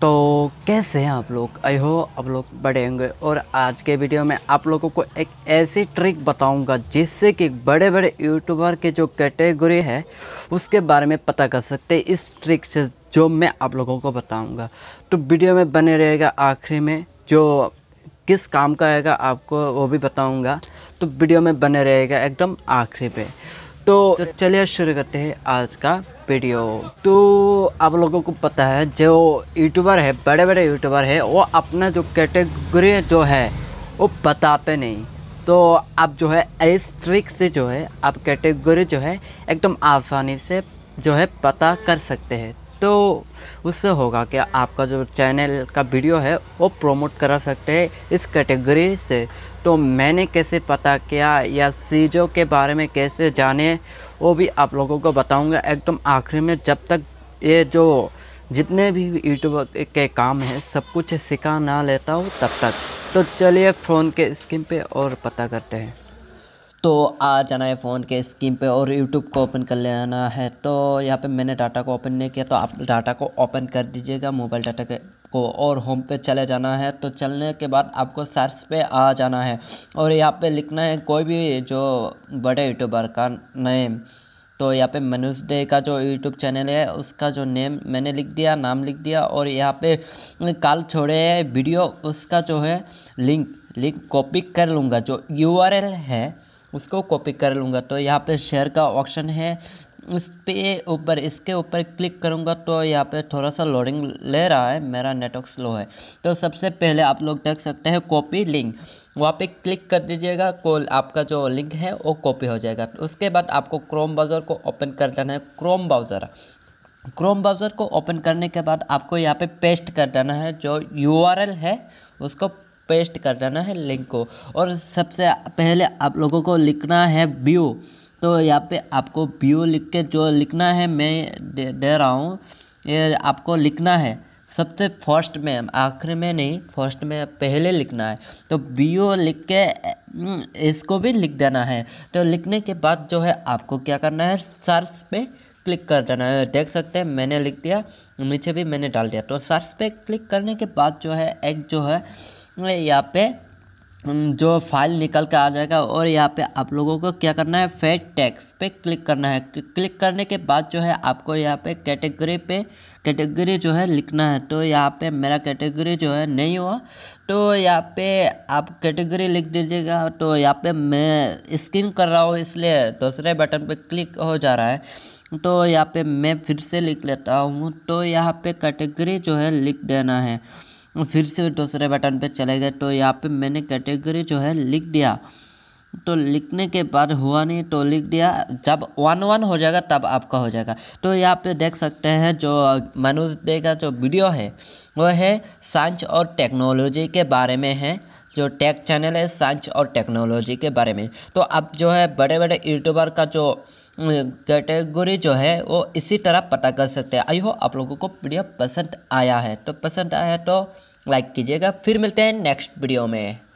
तो कैसे हैं आप लोग आई हो आप लोग बड़े होंगे और आज के वीडियो में आप लोगों को एक ऐसी ट्रिक बताऊंगा जिससे कि बड़े बड़े यूट्यूबर के जो कैटेगरी है उसके बारे में पता कर सकते हैं इस ट्रिक से जो मैं आप लोगों को बताऊंगा तो वीडियो में बने रहेगा आखिरी में जो किस काम का आएगा आपको वो भी बताऊँगा तो वीडियो में बने रहेगा एकदम आखिरी पर तो, चलिए शुरू करते हैं आज का वीडियो तो आप लोगों को पता है जो यूट्यूबर है बड़े बड़े यूट्यूबर है वो अपना जो कैटेगरी जो है वो बताते नहीं तो आप जो है इस ट्रिक से जो है आप कैटेगरी जो है एकदम आसानी से जो है पता कर सकते हैं तो उससे होगा क्या आपका जो चैनल का वीडियो है वो प्रमोट करा सकते हैं इस कैटेगरी से तो मैंने कैसे पता किया या चीज़ों के बारे में कैसे जाने वो भी आप लोगों को बताऊंगा एकदम आखिरी में जब तक ये जो जितने भी यूट्यूब के काम हैं सब कुछ सिखा ना लेता हूँ तब तक तो चलिए फ़ोन के स्क्रीन पे और पता करते हैं तो आ जाना है फ़ोन के स्क्रीन पे और यूट्यूब को ओपन कर लेना है तो यहाँ पे मैंने डाटा को ओपन नहीं किया तो आप डाटा को ओपन कर दीजिएगा मोबाइल डाटा के को और होम पे चले जाना है तो चलने के बाद आपको सर्च पे आ जाना है और यहाँ पे लिखना है कोई भी जो बड़े यूट्यूबर का नेम तो यहाँ पे मनुष डे का जो यूट्यूब चैनल है उसका जो नेम मैंने लिख दिया नाम लिख दिया और यहाँ पे काल छोड़े वीडियो उसका जो है लिंक लिंक कॉपी कर लूँगा जो यू है उसको कॉपी कर लूँगा तो यहाँ पे शेयर का ऑप्शन है इस पे ऊपर इसके ऊपर क्लिक करूँगा तो यहाँ पे थोड़ा सा लोडिंग ले रहा है मेरा नेटवर्क स्लो है तो सबसे पहले आप लोग देख सकते हैं कॉपी लिंक वहाँ पे क्लिक कर दीजिएगा कॉल आपका जो लिंक है वो कॉपी हो जाएगा उसके बाद आपको क्रोम ब्राउज़र को ओपन कर देना है क्रोम ब्राउज़र क्रोम ब्राउज़र को ओपन करने के बाद आपको यहाँ पे पेस्ट कर देना है जो यू है उसको पेस्ट कर देना है लिंक को और सबसे पहले आप लोगों को लिखना है व्यू तो यहाँ पे आपको व्यू लिख के जो लिखना है मैं दे, दे रहा हूँ ये आपको लिखना है सबसे फर्स्ट में आखिर में नहीं फर्स्ट में पहले लिखना है तो बी ओ लिख के हम्म, इसको भी लिख देना है तो लिखने के बाद जो है आपको क्या करना है सर्च पे क्लिक कर देना है देख सकते हैं मैंने लिख दिया नीचे भी मैंने डाल दिया तो सर्च पे क्लिक करने के बाद जो है एक जो है यहाँ पे जो फाइल निकल के आ जाएगा और यहाँ पे आप लोगों को क्या करना है फेड टैक्स पे क्लिक करना है क्लिक करने के बाद जो है आपको यहाँ पे कैटेगरी पे कैटेगरी जो है लिखना है तो यहाँ पे मेरा कैटेगरी जो है नहीं हुआ तो यहाँ पे आप कैटेगरी लिख दीजिएगा तो यहाँ पे मैं स्किन कर रहा हूँ इसलिए दूसरे बटन पर क्लिक हो जा रहा है तो यहाँ पर मैं फिर से लिख लेता हूँ तो यहाँ पर कैटेगरी जो है लिख देना है फिर से दूसरे बटन पे चले गए तो यहाँ पे मैंने कैटेगरी जो है लिख दिया तो लिखने के बाद हुआ नहीं तो लिख दिया जब वन वन हो जाएगा तब आपका हो जाएगा तो यहाँ पे देख सकते हैं जो मनुज डे का जो वीडियो है वो है साइंस और टेक्नोलॉजी के बारे में है जो टेक चैनल है साइंस और टेक्नोलॉजी के बारे में तो अब जो है बड़े बड़े यूट्यूबर का जो कैटेगरी जो है वो इसी तरह पता कर सकते हैं आई हो आप लोगों को वीडियो पसंद आया है तो पसंद आया है तो लाइक कीजिएगा फिर मिलते हैं नेक्स्ट वीडियो में